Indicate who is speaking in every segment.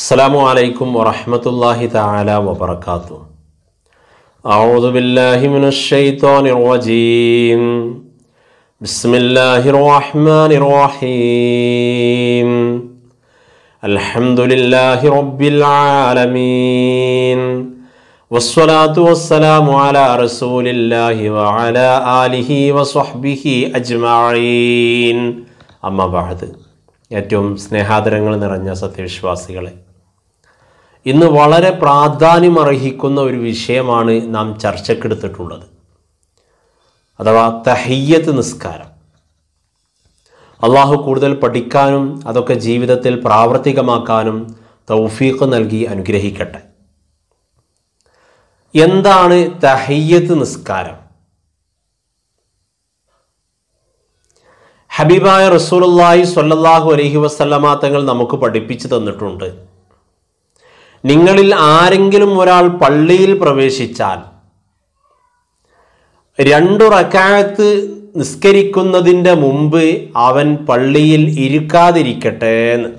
Speaker 1: السلام عليكم ورحمة الله تعالى وبركاته أعوذ بالله من الشيطان الرجيم بسم الله الرحمن الرحيم الحمد لله رب العالمين والصلاة والسلام على رسول الله وعلى آله وصحبه أجمعين أما بعد ഏറ്റവും സ്നേഹാദരങ്ങൾ നിറഞ്ഞ സത്യവിശ്വാസികളെ ഇന്ന് വളരെ പ്രാധാന്യമർഹിക്കുന്ന ഒരു വിഷയമാണ് നാം ചർച്ചക്കെടുത്തിട്ടുള്ളത് അഥവാ തഹയ്യത്ത് നിസ്കാരം അള്ളാഹു കൂടുതൽ പഠിക്കാനും അതൊക്കെ ജീവിതത്തിൽ പ്രാവർത്തികമാക്കാനും തൗഫീഖ് നൽകി അനുഗ്രഹിക്കട്ടെ എന്താണ് തഹയ്യത്ത് നിസ്കാരം ഹബീബായ റസൂലുള്ളാഹി സ്വല്ലല്ലാഹു അലൈഹി വസല്ലമ തങ്ങൾ നമുക്ക് പഠിപ്പിച്ചു തന്നിട്ടുണ്ട് നിങ്ങളിൽ ആരെങ്കിലും ഒരാൾ പള്ളിയിൽ പ്രവേശിച്ചാൽ രണ്ടു റക്കായത്ത് നിസ്കരിക്കുന്നതിൻ്റെ മുമ്പ് അവൻ പള്ളിയിൽ ഇരിക്കാതിരിക്കട്ടെ എന്ന്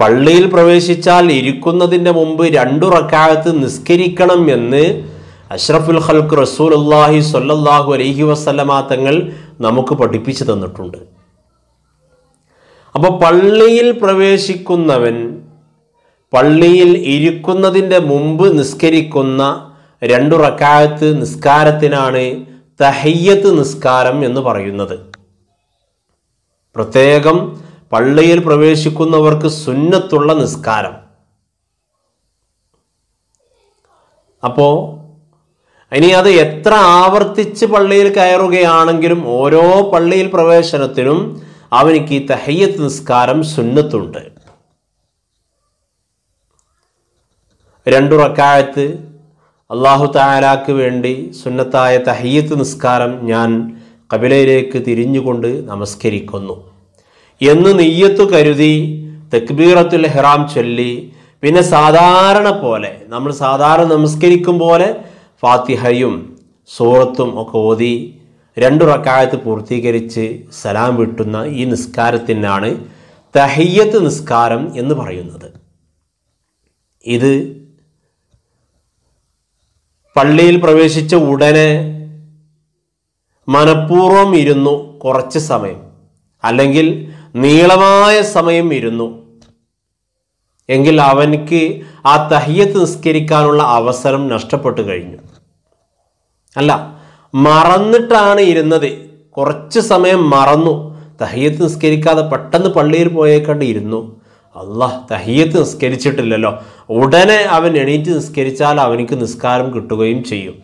Speaker 1: പള്ളിയിൽ പ്രവേശിച്ചാൽ ഇരിക്കുന്നതിൻ്റെ മുമ്പ് രണ്ടു റക്കായത്ത് നിസ്കരിക്കണം എന്ന് അഷ്റഫുൽ ഹൽക്ക് റസൂൽ അള്ളാഹി സൊല്ലാഹു അലഹി വസ്ലമാ തങ്ങൾ നമുക്ക് പഠിപ്പിച്ചു തന്നിട്ടുണ്ട് അപ്പോൾ പള്ളിയിൽ പ്രവേശിക്കുന്നവൻ പള്ളിയിൽ ഇരിക്കുന്നതിൻ്റെ മുമ്പ് നിസ്കരിക്കുന്ന രണ്ടു റക്കായത്ത് നിസ്കാരത്തിനാണ് തഹയ്യത്ത് നിസ്കാരം എന്ന് പറയുന്നത് പ്രത്യേകം പള്ളിയിൽ പ്രവേശിക്കുന്നവർക്ക് സുന്നത്തുള്ള നിസ്കാരം അപ്പോൾ ഇനി അത് എത്ര ആവർത്തിച്ച് പള്ളിയിൽ കയറുകയാണെങ്കിലും ഓരോ പള്ളിയിൽ പ്രവേശനത്തിനും അവനിക്ക് ഈ തഹയ്യത്ത് നിസ്കാരം സുന്നത്തുണ്ട് രണ്ടുറക്കാഴത്ത് അള്ളാഹു താലാക്ക് വേണ്ടി സുന്നത്തായ തഹയ്യത്ത് നിസ്കാരം ഞാൻ കപിലയിലേക്ക് തിരിഞ്ഞുകൊണ്ട് നമസ്കരിക്കുന്നു എന്ന് നെയ്യത്തു കരുതി തെക്ബീറത്തുൽ ഹെറാം ചൊല്ലി പിന്നെ സാധാരണ പോലെ നമ്മൾ സാധാരണ നമസ്കരിക്കും പോലെ ഫാത്തിഹയും സൂറത്തും ഒക്കെ ഓതി രണ്ടു റക്കായത്ത് പൂർത്തീകരിച്ച് സലാം വിട്ടുന്ന ഈ നിസ്കാരത്തിനാണ് തഹയ്യത്ത് നിസ്കാരം എന്ന് പറയുന്നത് ഇത് പള്ളിയിൽ പ്രവേശിച്ച ഉടനെ മനഃപൂർവ്വം ഇരുന്നു കുറച്ച് സമയം അല്ലെങ്കിൽ നീളമായ സമയം ഇരുന്നു എങ്കിൽ അവൻക്ക് ആ തഹിയത്ത് നിസ്കരിക്കാനുള്ള അവസരം നഷ്ടപ്പെട്ടു കഴിഞ്ഞു അല്ല മറന്നിട്ടാണ് ഇരുന്നത് കുറച്ച് സമയം മറന്നു തഹീയത്ത് നിസ്കരിക്കാതെ പെട്ടെന്ന് പള്ളിയിൽ പോയേക്കണ്ട് ഇരുന്നു അള്ളാഹ് തഹീയത്ത് നിസ്കരിച്ചിട്ടില്ലല്ലോ ഉടനെ അവൻ എണീറ്റ് നിസ്കരിച്ചാൽ അവനിക്ക് നിസ്കാരം കിട്ടുകയും ചെയ്യും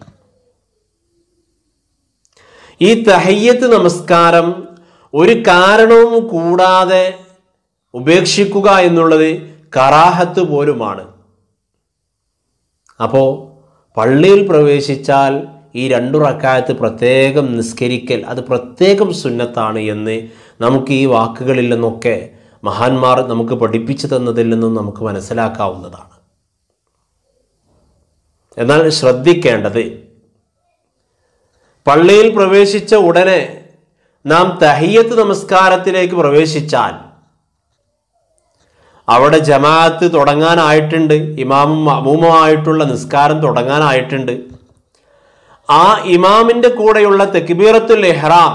Speaker 1: ഈ തഹയ്യത്ത് നമസ്കാരം ഒരു കാരണവും കൂടാതെ ഉപേക്ഷിക്കുക എന്നുള്ളത് കറാഹത്ത് പോലുമാണ് അപ്പോൾ പള്ളിയിൽ പ്രവേശിച്ചാൽ ഈ രണ്ടു റക്കായത്ത് പ്രത്യേകം നിസ്കരിക്കൽ അത് പ്രത്യേകം സുന്നത്താണ് എന്ന് നമുക്ക് ഈ വാക്കുകളിൽ നിന്നൊക്കെ മഹാന്മാർ നമുക്ക് പഠിപ്പിച്ചു തന്നതിൽ നിന്നും നമുക്ക് മനസ്സിലാക്കാവുന്നതാണ് എന്നാൽ ശ്രദ്ധിക്കേണ്ടത് പള്ളിയിൽ പ്രവേശിച്ച ഉടനെ നാം തഹയ്യത്ത് നമസ്കാരത്തിലേക്ക് പ്രവേശിച്ചാൽ അവിടെ ജമാഅത്ത് തുടങ്ങാനായിട്ടുണ്ട് ഇമാമും അമൂമായിട്ടുള്ള നിസ്കാരം തുടങ്ങാനായിട്ടുണ്ട് ആ ഇമാമിന്റെ കൂടെയുള്ള തെക്കിബീറത്തുൽ എഹ്റാം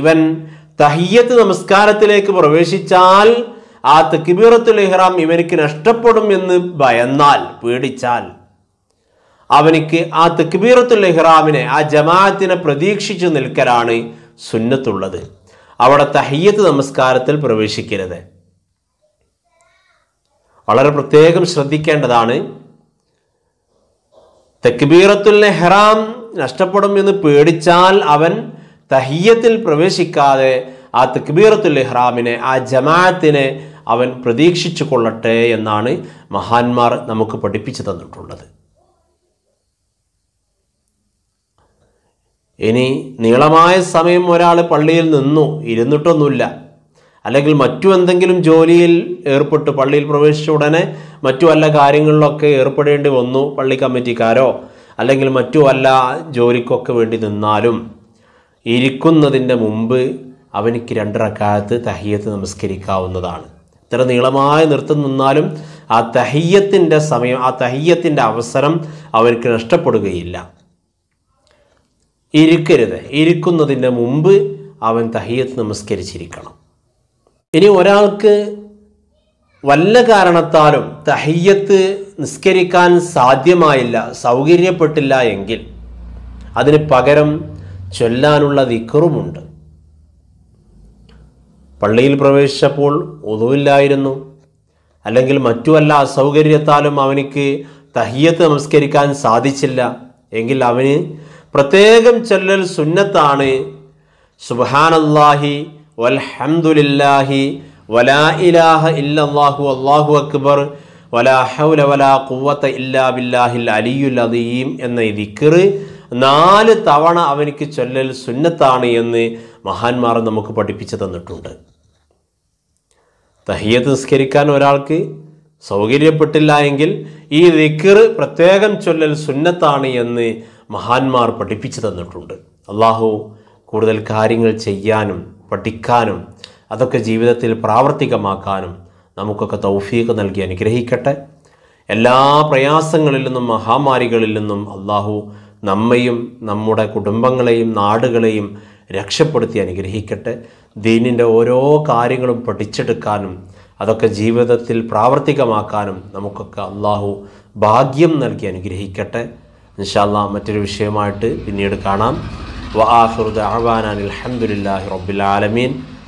Speaker 1: ഇവൻ തഹിയത്ത് നമസ്കാരത്തിലേക്ക് പ്രവേശിച്ചാൽ ആ തെക്കിബീറത്തുൽ എഹ്റാം ഇവനിക്ക് നഷ്ടപ്പെടും എന്ന് ഭയന്നാൽ പേടിച്ചാൽ അവനിക്ക് ആ തെക്കിബീറത്തുൽ എഹ്റാമിനെ ആ ജമാഅത്തിനെ പ്രതീക്ഷിച്ചു നിൽക്കലാണ് സുന്നത്തുള്ളത് അവിടെ തഹിയത്ത് നമസ്കാരത്തിൽ പ്രവേശിക്കരുത് വളരെ പ്രത്യേകം ശ്രദ്ധിക്കേണ്ടതാണ് തെക്ബീറത്തുൽ നെഹ്റാം നഷ്ടപ്പെടും എന്ന് പേടിച്ചാൽ അവൻ തഹിയത്തിൽ പ്രവേശിക്കാതെ ആ തെക്ബീറത്തുൽ ഇഹ്റാമിനെ ആ ജമാഅത്തിനെ അവൻ പ്രതീക്ഷിച്ചു കൊള്ളട്ടെ എന്നാണ് മഹാന്മാർ നമുക്ക് പഠിപ്പിച്ചു തന്നിട്ടുള്ളത് ഇനി നീളമായ സമയം ഒരാൾ പള്ളിയിൽ നിന്നു ഇരുന്നിട്ടൊന്നുമില്ല അല്ലെങ്കിൽ മറ്റു എന്തെങ്കിലും ജോലിയിൽ ഏർപ്പെട്ട് പള്ളിയിൽ പ്രവേശിച്ച ഉടനെ മറ്റു വല്ല കാര്യങ്ങളിലൊക്കെ ഏർപ്പെടേണ്ടി വന്നു പള്ളി കമ്മിറ്റിക്കാരോ അല്ലെങ്കിൽ മറ്റു വല്ല ജോലിക്കൊക്കെ വേണ്ടി നിന്നാലും ഇരിക്കുന്നതിൻ്റെ മുമ്പ് അവനിക്ക് രണ്ടരക്കാലത്ത് തഹിയത്ത് നമസ്കരിക്കാവുന്നതാണ് ഇത്ര നീളമായി നൃത്തം നിന്നാലും ആ തഹിയത്തിൻ്റെ സമയം ആ തഹിയത്തിൻ്റെ അവസരം അവർക്ക് നഷ്ടപ്പെടുകയില്ല ഇരിക്കരുത് ഇരിക്കുന്നതിൻ്റെ മുമ്പ് അവൻ തഹിയത്ത് നമസ്കരിച്ചിരിക്കണം ഇനി ഒരാൾക്ക് വല്ല കാരണത്താലും തഹയ്യത്ത് നിസ്കരിക്കാൻ സാധ്യമായില്ല സൗകര്യപ്പെട്ടില്ല എങ്കിൽ അതിന് പകരം ചൊല്ലാനുള്ള വിക്കറുമുണ്ട് പള്ളിയിൽ പ്രവേശിച്ചപ്പോൾ ഒതുവില്ലായിരുന്നു അല്ലെങ്കിൽ മറ്റു വല്ല അസൗകര്യത്താലും അവനിക്ക് തഹിയത്ത് നമസ്കരിക്കാൻ സാധിച്ചില്ല എങ്കിൽ അവന് പ്രത്യേകം ചൊല്ലൽ സുന്നത്താണ് സുബാനല്ലാഹി വൽഹംദുലില്ലാഹി വലാ ഇലാഹ അക്ബർ വലാ ഹൗല വലാ ഇല്ലാ ബില്ലാഹിൽ അലിയുൽ എന്ന ദിക്കർ നാല് തവണ അവനിക്ക് ചൊല്ലൽ സുന്നത്താണ് എന്ന് മഹാന്മാർ നമുക്ക് പഠിപ്പിച്ചു തന്നിട്ടുണ്ട് തഹിയത്ത് നിസ്കരിക്കാൻ ഒരാൾക്ക് സൗകര്യപ്പെട്ടില്ല എങ്കിൽ ഈ ദിക്കർ പ്രത്യേകം ചൊല്ലൽ സുന്നത്താണ് എന്ന് മഹാന്മാർ പഠിപ്പിച്ചു തന്നിട്ടുണ്ട് അള്ളാഹു കൂടുതൽ കാര്യങ്ങൾ ചെയ്യാനും പഠിക്കാനും അതൊക്കെ ജീവിതത്തിൽ പ്രാവർത്തികമാക്കാനും നമുക്കൊക്കെ തൗഫീഖ് നൽകി അനുഗ്രഹിക്കട്ടെ എല്ലാ പ്രയാസങ്ങളിൽ നിന്നും മഹാമാരികളിൽ നിന്നും അള്ളാഹു നമ്മയും നമ്മുടെ കുടുംബങ്ങളെയും നാടുകളെയും രക്ഷപ്പെടുത്തി അനുഗ്രഹിക്കട്ടെ ദീനിൻ്റെ ഓരോ കാര്യങ്ങളും പഠിച്ചെടുക്കാനും അതൊക്കെ ജീവിതത്തിൽ പ്രാവർത്തികമാക്കാനും നമുക്കൊക്കെ അള്ളാഹു ഭാഗ്യം നൽകി അനുഗ്രഹിക്കട്ടെ നിഷാല്ല മറ്റൊരു വിഷയമായിട്ട് പിന്നീട് കാണാം വ ആഹുർ ദാവാൻ റബ്ബുലാലമീൻ